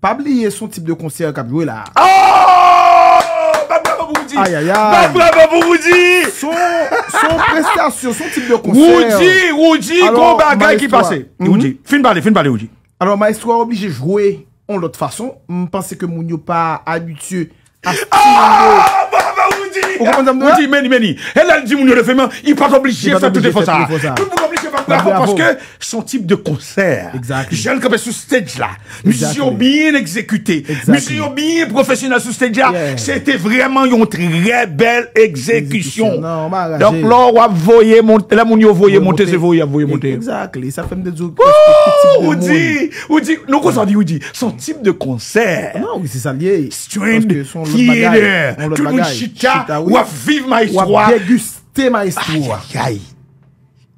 Pas oublier son type de concert qu'a joué là. Oh! Aïe, aïe, aïe. Bravo pour Woody. Son, son prestation, son type de concert. Woody, Woody, gros bagaille qui passait. Mm -hmm. fin parler, fin parler, Woody. Alors, ma histoire obligé jouer en l'autre façon. Je pense que Mounio pas habitué à ah, Woody. Woody, meni, meni. Elle a dit Mounio le fait, il pas obligé de faire tout les Son tip de konser Jel kapè sou stèdj la Musisyon bin exèkutè Musisyon bin profesyonel sou stèdj la Sè te vreman yon trebelle Eksèküsyon Donk lò wap voye monte Lè moun yon voye monte se voye voye monte Wou wou wou Wou di wou di Son tip de konser Stren de kine Tounou chita wap vive ma yistro Wap ye guste ma yistro A yait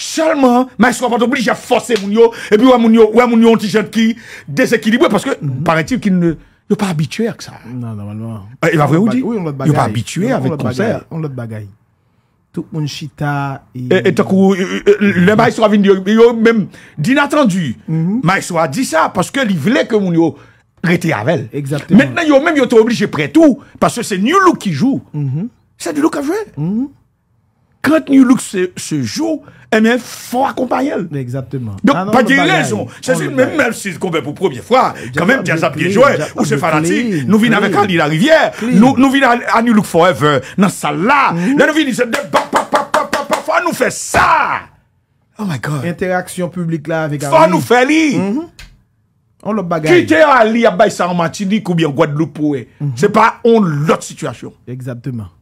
Seulement, mais va ce pas obligé à forcer mon yo, et puis ouais moun yo, ouais yo un petit jeune qui déséquilibré parce que, mhm. paraît-il qu'il ne, pas habitué à ça. Non, normalement. Il ah, va vrai dire Oui, on l'a bagaille. Il pas habitué avec concert. On l'a bagaille. Tout monde chita et... Et, coup, le maestro a y yo même, d'inattendu, mhm. Mais a dit ça parce que il voulait que mon yo, avec elle. Exactement. Maintenant, yo même, il était obligé près tout parce que c'est New qui joue. Mhm. C'est du Look qui joue. Kant nou luk se jo, e men fwa kompanyel. Donk pa diye lezon, chè si men mèm si konbe pou pwoye fwa, kamen diya zap diye jwè, nou vin avèk an li la rivyè, nou vin an nou luk forever nan sa la, lè nou vin diye se de bap bap bap bap bap bap, fwa nou fè sa! Oh my God! Interaksyon publik la avèk an li. Fwa nou fè li! Mm-hmm. On lop bagay. Ki te a li a bay sa amatini koubyan Gwadlupowe, se mm-hmm. pa on lot situasyon. Eksaptèman.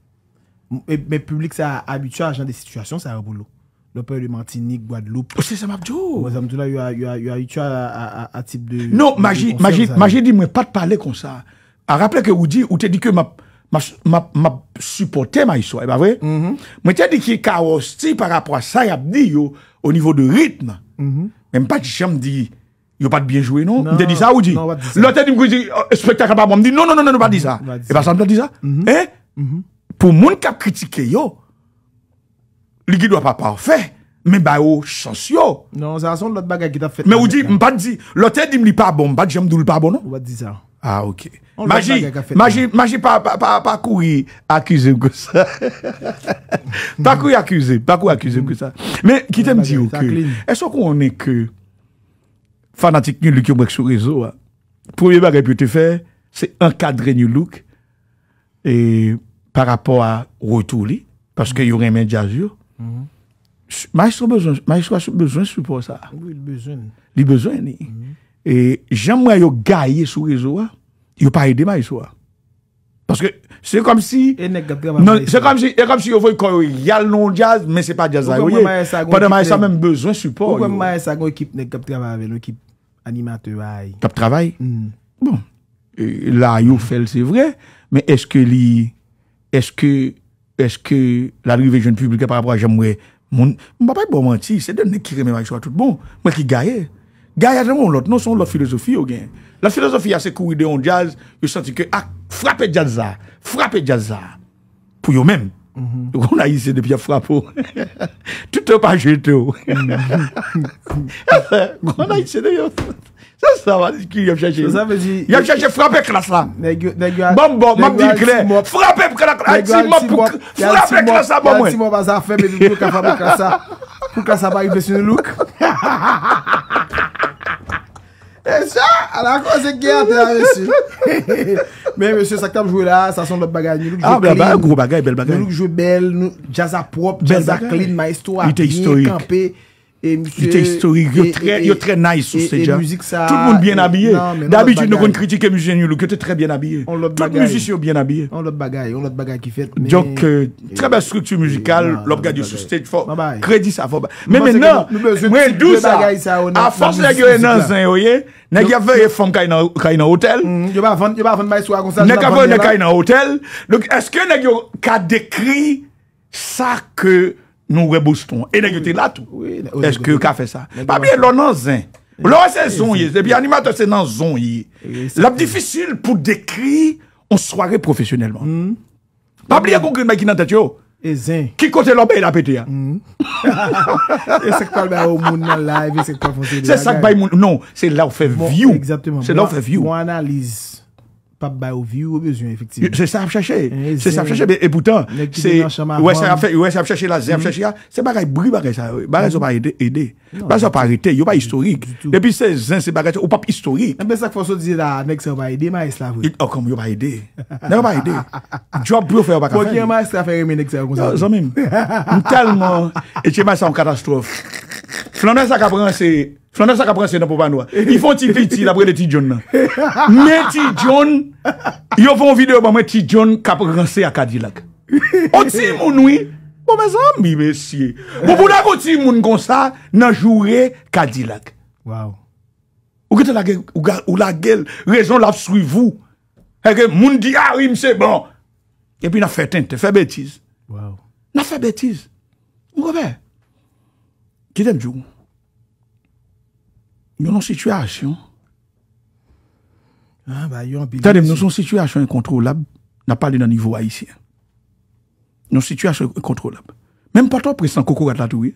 mais public ça habitué à genre des situations ça boulot le peuple de Martinique, Guadeloupe. Oh, c'est ça, Mabdou. Moi, Mabdou, là, il y a, y a, à, à, à, type de. Non, magie, magie, magie dis moi, pas de parler comme ça. À rappeler que vous dites, ou t'as dit que ma, ma, ma, ma supporté ma histoire, pas vrai? Mm -hmm. Moi, te dit qu'il chaos carrosti par rapport à ça, il a dit, yo, au niveau de rythme. Mm -hmm. Même pas, tu me dit, a pas de bien joué, non? t'as dit ça, ou dit? L'autre, dit, oh, spectacle, pas bon, me dit, non, non, non, non, pas dit ça. Et pas ça, me dit ça? Mm-hmm. hein mm-hmm. pou moun kap kritike yo, li ki dwa pa pa ou fe, men ba ou chans yo. Non, zan son lot bagay ki ta fet. Men ou di, mpad di, lote di mli pa bon, mpad di jemdou li pa bon nou? Ou wad di zan. Ah, ok. Maji, maji, maji, pa, pa, pa, pa, pa kou yi akusem kou sa. Pa kou yi akusem, pa kou yi akusem kou sa. Men, ki te mdi yo ke, eso kon wone ke fanatik nyo lukyo mwek sou rezo, pouye bagay pi te fe, se ankadre nyo luk, e... pa rapor a rotou li, paske yon remen jaz yo, ma yon sou bezon, ma yon sou bezon sou pou sa. Li bezon li. E jam wè yon gaye sou rezo wa, yon pa yede ma yon sou wa. Paske se kom si, non, se kom si, se kom si yon voy koy yon yal non jaz, men se pa jaz a yoye, padan ma yon sa men bezon sou pou yo. Ou wè mwen ma yon sa kon kip nek kap travay ve, nou kip anima te way. Kap travay? Mhm. Bon. La yon fel se vre, men eske li... Eske, eske la rive joun publika par rapport a Jamwe? Mwen pa pa bo manti, se dene ki reme ma yoswa tout bon. Mwen ki gaye. Gaye a jen moun lot, nou son la filosofi yo gen. La filosofi a se kou ide yon jazz, yo santi ke a ah, frape jazza. Frape jazza. Pou yo menm. Gwona yise de bya frap ou Toutou pa jete ou Gwona yise de yon Sasa wadis ki yon cheche Yon cheche frap e klas la Mambo, mambi kre Frap e klas la Frap e klas la Frap e klas la Frap e klas la Frap e klas la Mwen mwen se sakta mjwe la, sa son lop bagay Nou loup ah, jwe bel, nou jazapop, jazaklin, maestwa, mwen kampe Yo te historik, yo tre nice sou stedja Tout moun bien abye non, euh, non, D'abit yo nou kon kritike mou genyo lou Yo te tre bien abye Tout mou jisyo bien abye Dyonk tre bel struktu moujikal Lop gadi sou stedj Kredi sa fò Mwen nou, mwen nou sa A fòs nèk yo enansen Nèk yo fò yon fòm kaj nan hotel Nèk yo fò yon kaj nan hotel Nèk yo fò yon kaj nan hotel Nèk yo kadekri Sa ke Nou rebouston. E negyote latou. E skyo ka fe sa. Pabliye lò nan zin. Lò se zonye. Se bi animato se nan zonye. Lap difisil pou dekri ou soare profesyonelman. Hmm. Pabliye akongri mwen ki nan tetyo. E zin. Ki kote lò baye la peti ya. E sek pal baye ou moun nan live. E sek pal fonte. Se sak baye moun. Non. Se la ou fe view. Se la ou fe view. Mwen analize. pas bah au vieux au besoin effectivement c'est ça à chercher eh, c'est ça à chercher et pourtant c'est ouais ça fait ouais ça à chercher là mm-hmm. c'est chercher c'est bagaille bruit bagaille ça bagaille ça pas aider bagaille ça pas arrêter y a pas historique depuis ces ans c'est bagaille ou pas historique mais eh ben, ça qu'il faut dire là nèg ça va aider mais là oui oh comme yo pas aider nèg pas aider job pour faire pas quoi qui mais ça fait nèg ça comme ça tellement et tu mais ça en catastrophe Flanouan sa kapranse, flanouan sa kapranse nan popa noua. I fon ti piti la prele ti djon nan. Men ti djon, yo fon videyo pa men ti djon kapranse a Kadilak. O ti moun oui, pou mè zan mi mè siye. Pou moun ak o ti moun kon sa, nan joure Kadilak. Waw. Ou la gel, rezon laf sui vou. Eke moun di ah, bon. a rim se bon. E pi nan fe tent, te fe betiz. Waw. Nan fe betiz. Wou gobe? Nous avons une situation. nous avons situation incontrôlable. Nous n'avons pas le niveau haïtien. Nous avons une situation incontrôlable. Même pas trop présent, Coco Gatatoui.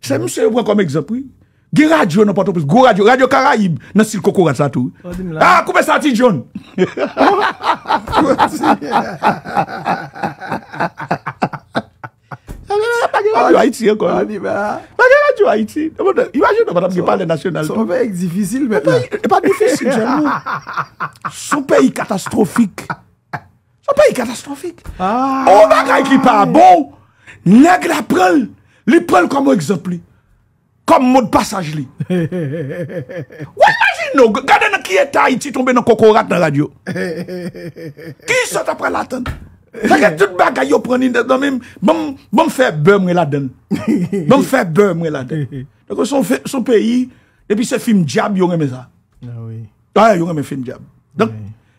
C'est monsieur qui comme exemple. Géradio, radio, non pas trop présent. radio, Radio Caraïbe, non si Coco Gatatoui. Oh, ah, coupez ça, ti John. Mwen gen anjou Haiti yo kon. Mwen gen anjou Haiti. Imanjou nou mwen ap ge parle national. Sò mwen pe ek zifisil mwen. Sò mwen pe ek zifisil gen nou. Sò mwen pe ek katastrofik. Sò mwen pe ek katastrofik. Ou ah. mwen gen ek ki pa bo, negre ap pren, li pren kwa mwen ekzop li. Kwa mwen pasaj li. Ou imanjou nou, gade nan ki ete Haiti, tombe nan kokorat nan radio. Ki sot ap prelaten? Parce que tout bagay yo prenne dans même bon bon faire beum la donne. Bon faire beum la donne. Donc son son pays depuis ce film diable yo remet ça. Ah oui. Ah yo remet film diable. Donc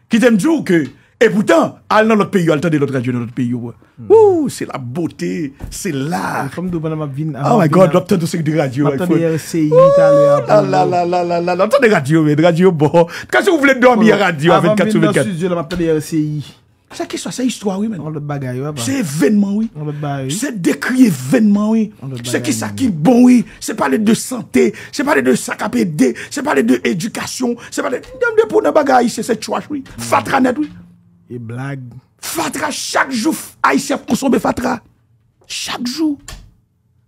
qui t'aime dire que et pourtant al dans notre pays al tendez l'autre radio dans notre pays. Hmm. Ouh, c'est la beauté, c'est là Comme dans ma vie. Oh my god, docteur de cette radio. Attendez RCI tout à l'heure. La la la la la la. Attendez radio, radio bon. Quand vous voulez dormir radio 24 24. Je suis dans le studio là, Sè ki sò, sè histò wè men, sè evenman wè, sè dekri evenman wè, sè ki sè ki bon wè, sè pale de sante, sè pale de sakapede, sè pale de edukasyon, sè pale de pounen bagay, sè chouache wè, fatranet wè. E blag. Fatra, chak jou faysef konsonbe fatra, chak jou.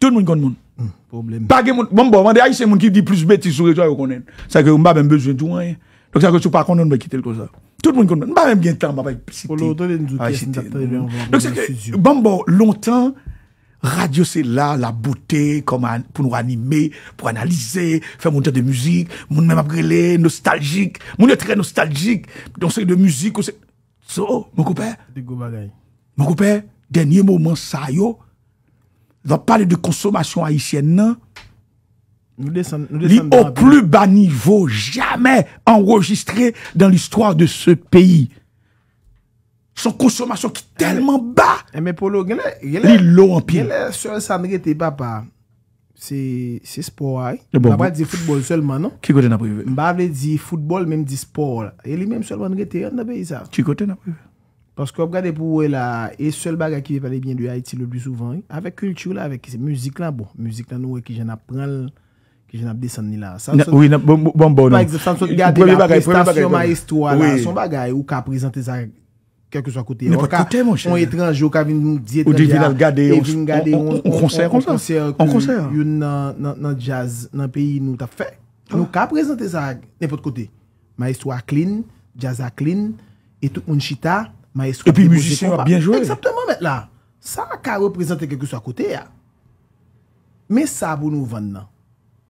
Tout moun kon moun. Hmm, problem. Pake moun, bambou, bon, mande aise moun ki di plus beti sou reto a yo konen. Sa ke mba men bezwen tou an ye. Dok sa ke sou pa konen mwen kite l kosa. Tout moun kon moun. Mba men bien tan mba bayi. Siti. A yi siti. Dok sa ke, bambou, lontan, radio se la, la bouté, pou nou anime, pou analize, fe moun te de mouzik, moun men mabrele, nostaljik, moun yo tre nostaljik, moun se de mouzik ou se... So, mou koupe? De gomagay. Mou koupe? Denye mouman sa yo? va parler de consommation haïtienne, non? Nous au plus bas niveau jamais enregistré dans l'histoire de ce pays. Son consommation qui est eh, tellement bas. Eh, mais Polo, l'eau en pied. Seul Sandré papa, c'est sport. Je hein. eh, ne pas dire football seulement, non? Qui côté n'a pas Je ne pas dire football, même dit sport. Et lui-même seulement, il était pays ça. Qui côté n'a vu? Panske yo prade pou we la, e sel bagay ki ve pale bine de Haiti le bi souvan, avek kultur la, avek muzik la bo. Muzik la nou we ki jen ap pral, ki jen ap desen ni la. Oui, bon bon. Panske yo prade pou we la, e sel bagay ki ve pale bine de Haiti le bi souvan, ou ka ap prezante zage, kèk ou so akote. Nèpot kote moun chè. Ou etranjou, ou ka vin mou di etranjou. Ou di vin al gade. Ou koncer, koncer. Ou koncer. Ou nan jazz nan peyi nou ta fe. Ou ka ap ah. prezante zage, nèpot kote. Ma estwa akline, jazz akline, etou moun chita... Et puis musicien va bien jouer. Exactement, mette la. Sa a ka reprezenter kekou sa kote ya. Me sa abou nou vann nan.